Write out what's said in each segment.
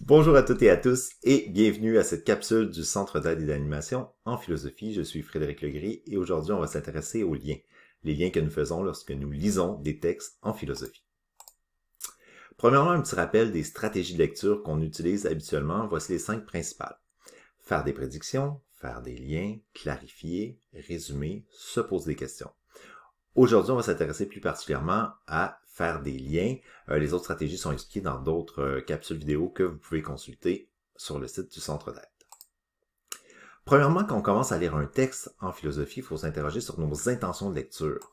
Bonjour à toutes et à tous et bienvenue à cette capsule du Centre d'aide et d'animation en philosophie. Je suis Frédéric Legris et aujourd'hui on va s'intéresser aux liens, les liens que nous faisons lorsque nous lisons des textes en philosophie. Premièrement, un petit rappel des stratégies de lecture qu'on utilise habituellement. Voici les cinq principales. Faire des prédictions, faire des liens, clarifier, résumer, se poser des questions. Aujourd'hui, on va s'intéresser plus particulièrement à faire des liens. Euh, les autres stratégies sont expliquées dans d'autres euh, capsules vidéo que vous pouvez consulter sur le site du Centre d'aide. Premièrement, quand on commence à lire un texte en philosophie, il faut s'interroger sur nos intentions de lecture.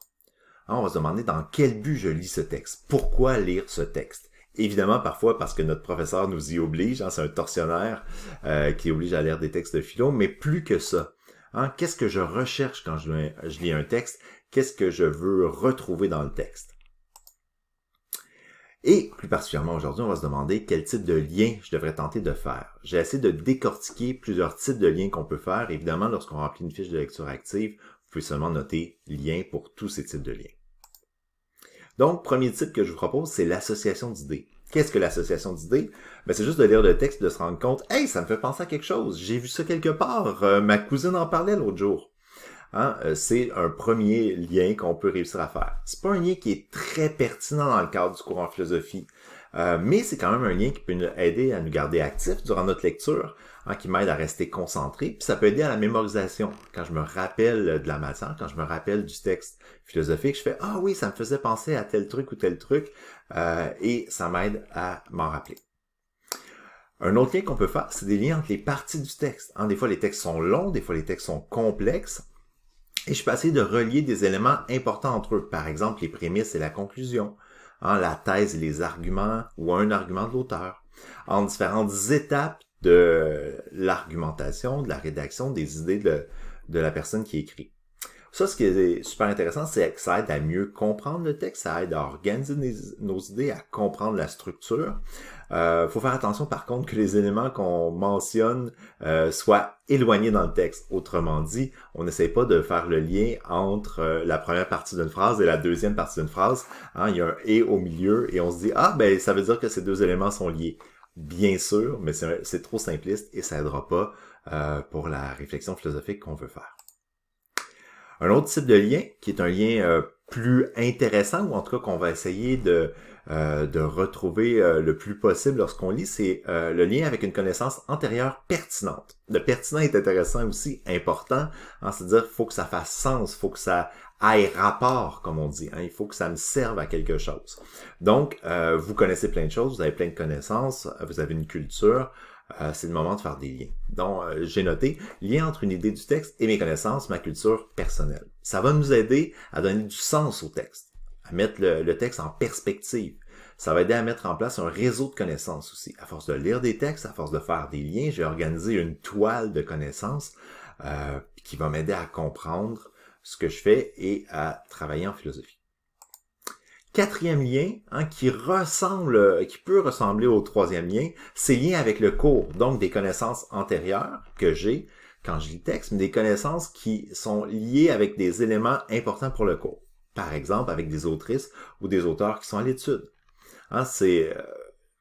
on va se demander dans quel but je lis ce texte, pourquoi lire ce texte. Évidemment, parfois parce que notre professeur nous y oblige, hein, c'est un tortionnaire euh, qui oblige à lire des textes de philo, mais plus que ça. Hein, qu'est-ce que je recherche quand je lis un texte? Qu'est-ce que je veux retrouver dans le texte? Et plus particulièrement aujourd'hui, on va se demander quel type de lien je devrais tenter de faire. J'ai essayé de décortiquer plusieurs types de liens qu'on peut faire. Évidemment, lorsqu'on remplit une fiche de lecture active, vous pouvez seulement noter lien pour tous ces types de liens. Donc, premier type que je vous propose, c'est l'association d'idées. Qu'est-ce que l'association d'idées? Ben, c'est juste de lire le texte, de se rendre compte, hey, ça me fait penser à quelque chose, j'ai vu ça quelque part, euh, ma cousine en parlait l'autre jour. Hein, euh, c'est un premier lien qu'on peut réussir à faire. C'est pas un lien qui est très pertinent dans le cadre du cours en philosophie, euh, mais c'est quand même un lien qui peut nous aider à nous garder actifs durant notre lecture, hein, qui m'aide à rester concentré. Puis ça peut aider à la mémorisation. Quand je me rappelle de la matière, quand je me rappelle du texte philosophique, je fais ah oui, ça me faisait penser à tel truc ou tel truc, euh, et ça m'aide à m'en rappeler. Un autre lien qu'on peut faire, c'est des liens entre les parties du texte. Hein, des fois, les textes sont longs, des fois, les textes sont complexes. Et je peux essayer de relier des éléments importants entre eux, par exemple les prémices et la conclusion, en hein, la thèse et les arguments ou un argument de l'auteur, en différentes étapes de l'argumentation, de la rédaction des idées de la personne qui écrit. Ça, ce qui est super intéressant, c'est que ça aide à mieux comprendre le texte, ça aide à organiser nos idées, à comprendre la structure. Euh, faut faire attention par contre que les éléments qu'on mentionne euh, soient éloignés dans le texte. Autrement dit, on n'essaie pas de faire le lien entre euh, la première partie d'une phrase et la deuxième partie d'une phrase. Hein. il y a un et au milieu et on se dit ah ben ça veut dire que ces deux éléments sont liés. Bien sûr, mais c'est trop simpliste et ça n'aidera pas euh, pour la réflexion philosophique qu'on veut faire. Un autre type de lien, qui est un lien euh, plus intéressant, ou en tout cas qu'on va essayer de, euh, de retrouver euh, le plus possible lorsqu'on lit, c'est le lien avec une connaissance antérieure pertinente. Le pertinent est intéressant aussi, important, hein, c'est-à-dire faut que ça fasse sens, faut que ça aille rapport, comme on dit. Hein. il faut que ça me serve à quelque chose. Donc, vous connaissez plein de choses, vous avez plein de connaissances, vous avez une culture, euh, c'est le moment de faire des liens. Donc, euh, j'ai noté lien entre une idée du texte et mes connaissances, ma culture personnelle. Ça va nous aider à donner du sens au texte, à mettre le, texte en perspective. Ça va aider à mettre en place un réseau de connaissances aussi. À force de lire des textes, à force de faire des liens, j'ai organisé une toile de connaissances euh, qui va m'aider à comprendre ce que je fais et à travailler en philosophie. Quatrième lien, hein, qui ressemble, qui peut ressembler au troisième lien, c'est lien avec le cours, donc des connaissances antérieures que j'ai quand je lis texte, mais des connaissances qui sont liées avec des éléments importants pour le cours. Par exemple, avec des autrices ou des auteurs qui sont à l'étude. Hein, c'est euh,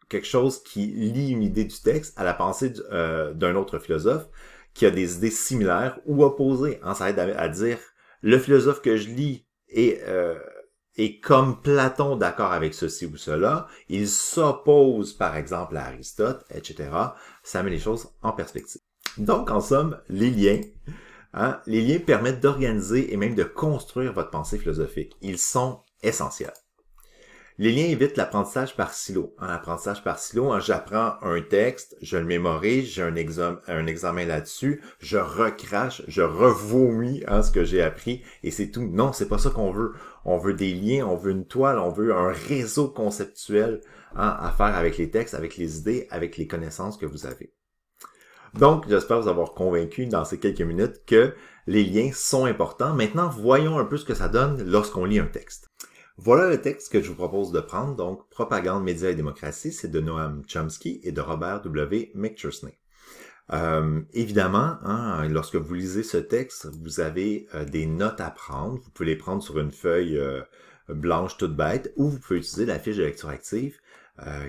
quelque chose qui lie une idée du texte à la pensée euh, d'un autre philosophe qui a des idées similaires ou opposées. Hein, ça aide à, dire le philosophe que je lis est euh, et comme Platon d'accord avec ceci ou cela, il s'oppose par exemple à Aristote, etc. Ça met les choses en perspective. Donc, en somme, les liens, hein, les liens permettent d'organiser et même de construire votre pensée philosophique. Ils sont essentiels. Les liens évitent l'apprentissage par silo. L'apprentissage apprentissage par silo, hein, j'apprends un texte, je le mémorise, j'ai un, examen là-dessus, je recrache, je revomis hein, ce que j'ai appris et c'est tout. Non, c'est pas ça qu'on veut. On veut des liens, on veut une toile, on veut un réseau conceptuel hein, à faire avec les textes, avec les idées, avec les connaissances que vous avez. Donc, j'espère vous avoir convaincu dans ces quelques minutes que les liens sont importants. Maintenant, voyons un peu ce que ça donne lorsqu'on lit un texte. Voilà le texte que je vous propose de prendre, donc Propagande, médias et démocratie, c'est de Noam Chomsky et de Robert W. McChesney. Euh, évidemment, hein, lorsque vous lisez ce texte, vous avez euh, des notes à prendre. Vous pouvez les prendre sur une feuille euh, blanche toute bête ou vous pouvez utiliser la fiche de lecture active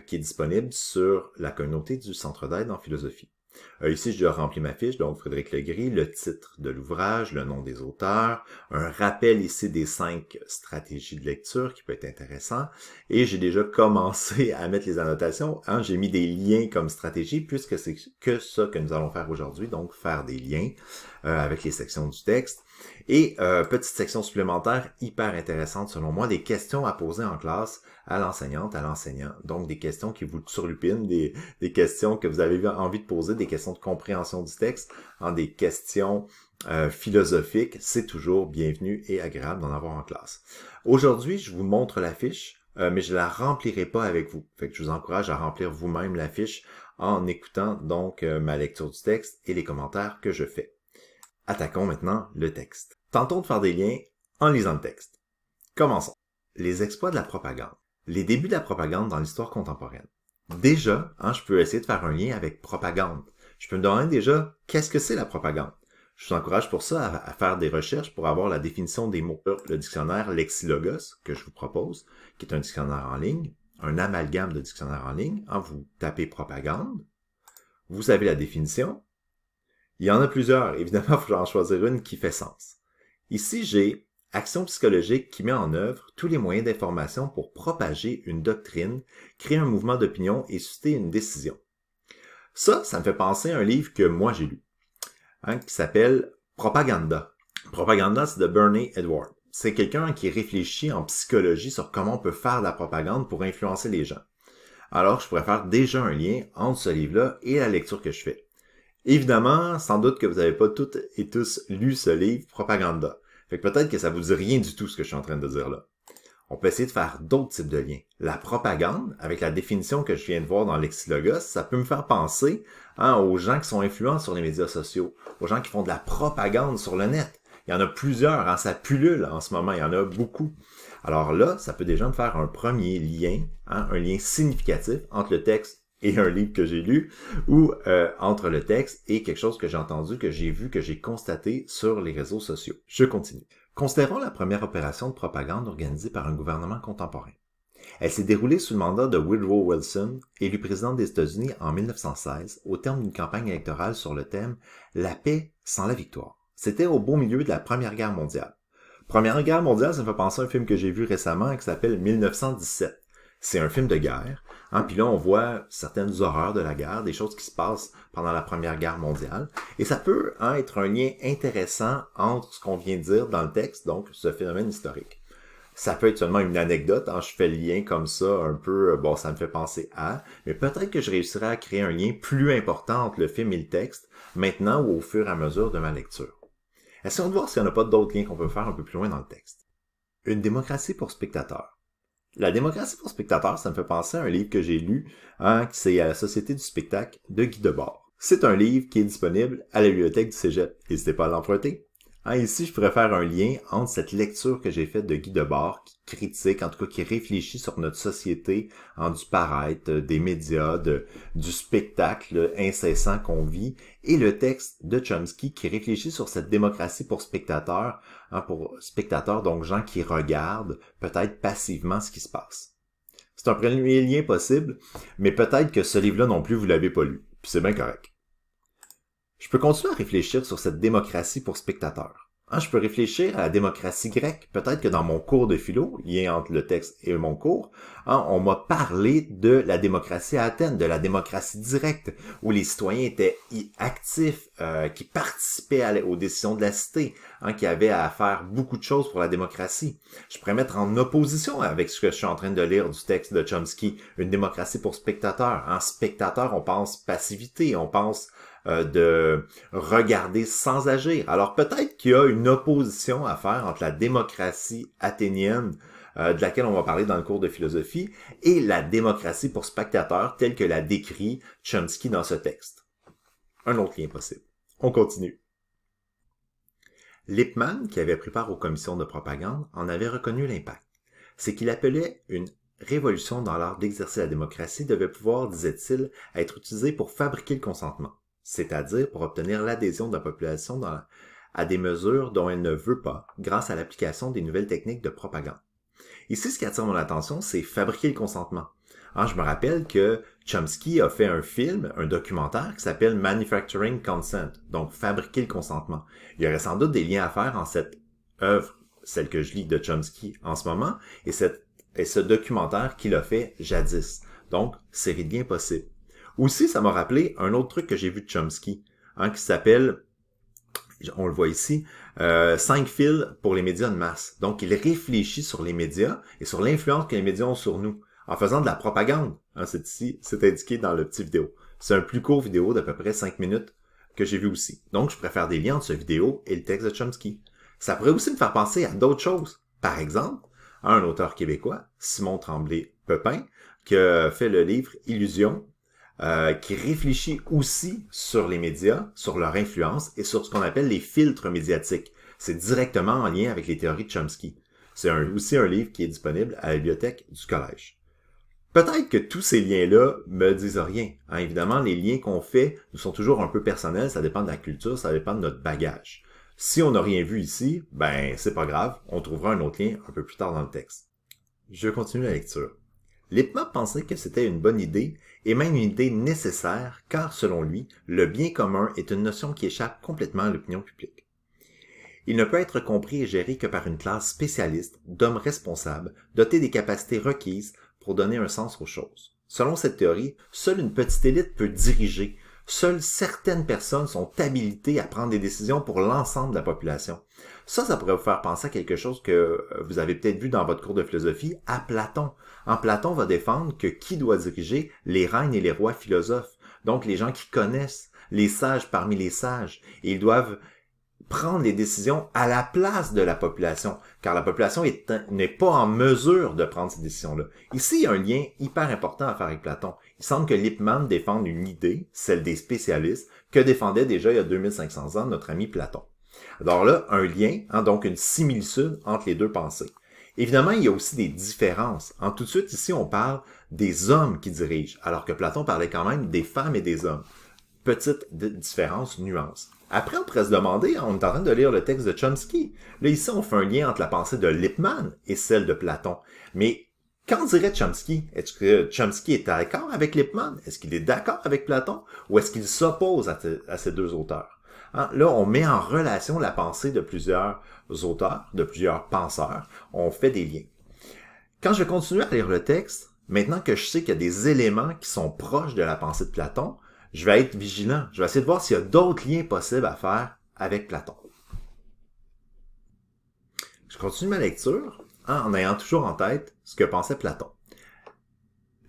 qui est disponible sur la communauté du Centre d'aide en philosophie. Euh, ici, je dois remplir ma fiche, donc Frédéric Legris, le titre de l'ouvrage, le nom des auteurs, un rappel ici des cinq stratégies de lecture qui peut être intéressant. Et j'ai déjà commencé à mettre les annotations. Hein, j'ai mis des liens comme stratégie puisque c'est que ça que nous allons faire aujourd'hui, donc faire des liens euh, avec les sections du texte. Et euh, petite section supplémentaire hyper intéressante selon moi, des questions à poser en classe à l'enseignante, à l'enseignant. Donc des questions qui vous surlupinent, des, des questions que vous avez envie de poser, des question de compréhension du texte, en des questions euh, philosophiques, c'est toujours bienvenu et agréable d'en avoir en classe. Aujourd'hui, je vous montre la fiche, euh, mais je la remplirai pas avec vous. Fait que je vous encourage à remplir vous-même la fiche en écoutant donc euh, ma lecture du texte et les commentaires que je fais. Attaquons maintenant le texte. Tentons de faire des liens en lisant le texte. Commençons. Les exploits de la propagande. Les débuts de la propagande dans l'histoire contemporaine. Déjà, hein, je peux essayer de faire un lien avec propagande. Je peux me demander déjà qu'est-ce que c'est la propagande. Je vous encourage pour ça à, faire des recherches pour avoir la définition des mots. Le dictionnaire Lexilogos que je vous propose, qui est un dictionnaire en ligne, un amalgame de dictionnaires en ligne. En hein, vous tapez propagande, vous avez la définition. Il y en a plusieurs. Évidemment, il faut en choisir une qui fait sens. Ici, j'ai Action psychologique qui met en œuvre tous les moyens d'information pour propager une doctrine, créer un mouvement d'opinion et susciter une décision. Ça, ça me fait penser à un livre que moi j'ai lu, hein, qui s'appelle Propaganda. Propaganda, c'est de Bernie Edward. C'est quelqu'un qui réfléchit en psychologie sur comment on peut faire de la propagande pour influencer les gens. Alors, je pourrais faire déjà un lien entre ce livre-là et la lecture que je fais. Évidemment, sans doute que vous n'avez pas toutes et tous lu ce livre Propaganda. Fait que peut-être que ça vous dit rien du tout ce que je suis en train de dire là on peut essayer de faire d'autres types de liens. La propagande, avec la définition que je viens de voir dans Lexilogos, ça peut me faire penser hein, aux gens qui sont influents sur les médias sociaux, aux gens qui font de la propagande sur le net. Il y en a plusieurs, hein, ça pullule en ce moment, il y en a beaucoup. Alors là, ça peut déjà me faire un premier lien, hein, un lien significatif entre le texte et un livre que j'ai lu, ou euh, entre le texte et quelque chose que j'ai entendu, que j'ai vu, que j'ai constaté sur les réseaux sociaux. Je continue. Considérons la première opération de propagande organisée par un gouvernement contemporain. Elle s'est déroulée sous le mandat de Woodrow Wilson, élu président des États-Unis en 1916, au terme d'une campagne électorale sur le thème La paix sans la victoire. C'était au beau milieu de la Première Guerre mondiale. Première Guerre mondiale, ça me fait penser à un film que j'ai vu récemment qui s'appelle 1917 c'est un film de guerre. Hein, puis là, on voit certaines horreurs de la guerre, des choses qui se passent pendant la Première Guerre mondiale. Et ça peut hein, être un lien intéressant entre ce qu'on vient de dire dans le texte, donc ce phénomène historique. Ça peut être seulement une anecdote, hein, je fais le lien comme ça, un peu, euh, bon, ça me fait penser à, mais peut-être que je réussirai à créer un lien plus important entre le film et le texte, maintenant ou au fur et à mesure de ma lecture. Essayons de voir s'il n'y en a pas d'autres liens qu'on peut faire un peu plus loin dans le texte. Une démocratie pour spectateurs. La démocratie pour spectateurs, ça me fait penser à un livre que j'ai lu, hein, qui c'est La euh, Société du spectacle de Guy Debord. C'est un livre qui est disponible à la bibliothèque du Cégep. N'hésitez pas à l'emprunter ici, ah, je pourrais faire un lien entre cette lecture que j'ai faite de Guy Debord, qui critique, en tout cas qui réfléchit sur notre société en du paraître, euh, des médias, du spectacle incessant qu'on vit, et le texte de Chomsky qui réfléchit sur cette démocratie pour spectateurs, hein, pour spectateurs, donc gens qui regardent peut-être passivement ce qui se passe. C'est un premier lien possible, mais peut-être que ce livre-là non plus, vous l'avez pas lu. Puis c'est bien correct je peux continuer à réfléchir sur cette démocratie pour spectateurs. Hein, je peux réfléchir à la démocratie grecque. Peut-être que dans mon cours de philo, lié entre le texte et mon cours, hein, on m'a parlé de la démocratie à Athènes, de la démocratie directe, où les citoyens étaient actifs, euh, qui participait aux décisions de la cité, hein, qui avait à faire beaucoup de choses pour la démocratie. Je pourrais mettre en opposition avec ce que je suis en train de lire du texte de Chomsky, une démocratie pour spectateurs. En spectateur, on pense passivité, on pense euh, de regarder sans agir. Alors peut-être qu'il y a une opposition à faire entre la démocratie athénienne euh, de laquelle on va parler dans le cours de philosophie, et la démocratie pour spectateurs telle que la décrit Chomsky dans ce texte. Un autre lien possible. On continue. Lippmann, qui avait pris part aux commissions de propagande, en avait reconnu l'impact. Ce qu'il appelait une révolution dans l'art d'exercer la démocratie devait pouvoir, disait-il, être utilisé pour fabriquer le consentement, c'est-à-dire pour obtenir l'adhésion de la population à des mesures dont elle ne veut pas grâce à l'application des nouvelles techniques de propagande. Ici, ce qui attire mon attention, c'est fabriquer le consentement. Hein, je me rappelle que Chomsky a fait un film, un documentaire qui s'appelle Manufacturing Consent, donc fabriquer le consentement. Il y aurait sans doute des liens à faire en cette œuvre, celle que je lis de Chomsky en ce moment, et, cette, et ce documentaire qu'il a fait jadis. Donc, série de liens possibles. Aussi, ça m'a rappelé un autre truc que j'ai vu de Chomsky, un hein, qui s'appelle, on le voit ici, euh, cinq fils pour les médias de masse. Donc, il réfléchit sur les médias et sur l'influence que les médias ont sur nous en faisant de la propagande. Ah, c'est ici, c'est indiqué dans le petit vidéo. C'est un plus court vidéo d'à peu près 5 minutes que j'ai vu aussi. Donc, je préfère des liens entre ce vidéo et le texte de Chomsky. Ça pourrait aussi me faire penser à d'autres choses. Par exemple, à un auteur québécois, Simon Tremblay-Pepin, qui fait le livre Illusion, euh, qui réfléchit aussi sur les médias, sur leur influence et sur ce qu'on appelle les filtres médiatiques. C'est directement en lien avec les théories de Chomsky. C'est aussi un livre qui est disponible à la bibliothèque du collège. Peut-être que tous ces liens-là me disent rien. Hein, évidemment, les liens qu'on fait nous sont toujours un peu personnels, ça dépend de la culture, ça dépend de notre bagage. Si on n'a rien vu ici, ben c'est pas grave, on trouvera un autre lien un peu plus tard dans le texte. Je continue la lecture. Lippmann pensait que c'était une bonne idée, et même une idée nécessaire, car selon lui, le bien commun est une notion qui échappe complètement à l'opinion publique. Il ne peut être compris et géré que par une classe spécialiste d'hommes responsables, dotés des capacités requises pour donner un sens aux choses. Selon cette théorie, seule une petite élite peut diriger, seules certaines personnes sont habilitées à prendre des décisions pour l'ensemble de la population. Ça, ça pourrait vous faire penser à quelque chose que euh, vous avez peut-être vu dans votre cours de philosophie à Platon. En Platon va défendre que qui doit diriger les reines et les rois philosophes, donc les gens qui connaissent, les sages parmi les sages, et ils doivent prendre les décisions à la place de la population, car la population n'est pas en mesure de prendre ces décisions-là. Ici, il y a un lien hyper important à faire avec Platon. Il semble que Lippmann défende une idée, celle des spécialistes, que défendait déjà il y a 2500 ans notre ami Platon. Alors là, un lien, hein, donc une similitude entre les deux pensées. Évidemment, il y a aussi des différences. En tout de suite, ici, on parle des hommes qui dirigent, alors que Platon parlait quand même des femmes et des hommes. Petite différence, nuance. Après, on pourrait se demander, on est en train de lire le texte de Chomsky. Là, ici, on fait un lien entre la pensée de Lippmann et celle de Platon. Mais qu'en dirait Chomsky? Est-ce que Chomsky est d'accord avec Lippmann? Est-ce qu'il est d'accord avec Platon? Ou est-ce qu'il s'oppose à, ces deux auteurs? Hein? Là, on met en relation la pensée de plusieurs auteurs, de plusieurs penseurs. On fait des liens. Quand je continue à lire le texte, maintenant que je sais qu'il y a des éléments qui sont proches de la pensée de Platon, je vais être vigilant. Je vais essayer de voir s'il y a d'autres liens possibles à faire avec Platon. Je continue ma lecture hein, en ayant toujours en tête ce que pensait Platon.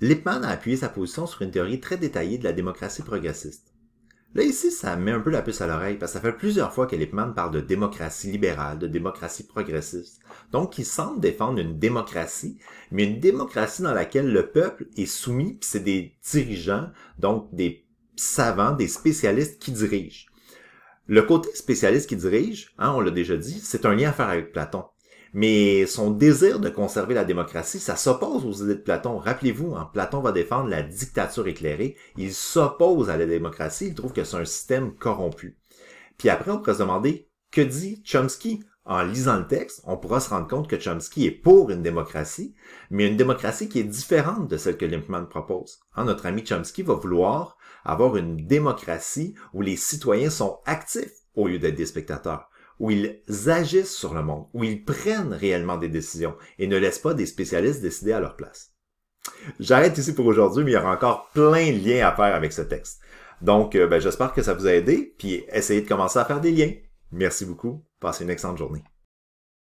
Lippmann a appuyé sa position sur une théorie très détaillée de la démocratie progressiste. Là ici, ça met un peu la puce à l'oreille parce que ça fait plusieurs fois que Lippmann parle de démocratie libérale, de démocratie progressiste. Donc, il semble défendre une démocratie, mais une démocratie dans laquelle le peuple est soumis, puis c'est des dirigeants, donc des savants, des spécialistes qui dirigent. Le côté spécialiste qui dirige, hein, on l'a déjà dit, c'est un lien à faire avec Platon. Mais son désir de conserver la démocratie, ça s'oppose aux idées de Platon. Rappelez-vous, hein, Platon va défendre la dictature éclairée. Il s'oppose à la démocratie. Il trouve que c'est un système corrompu. Puis après, on pourrait se demander, que dit Chomsky? en lisant le texte, on pourra se rendre compte que Chomsky est pour une démocratie, mais une démocratie qui est différente de celle que Limpman propose. Ah, notre ami Chomsky va vouloir avoir une démocratie où les citoyens sont actifs au lieu d'être des spectateurs, où ils agissent sur le monde, où ils prennent réellement des décisions et ne laissent pas des spécialistes décider à leur place. J'arrête ici pour aujourd'hui, mais il y aura encore plein de liens à faire avec ce texte. Donc, euh, ben, j'espère que ça vous a aidé, puis essayez de commencer à faire des liens. Merci beaucoup. Passez une excellente journée.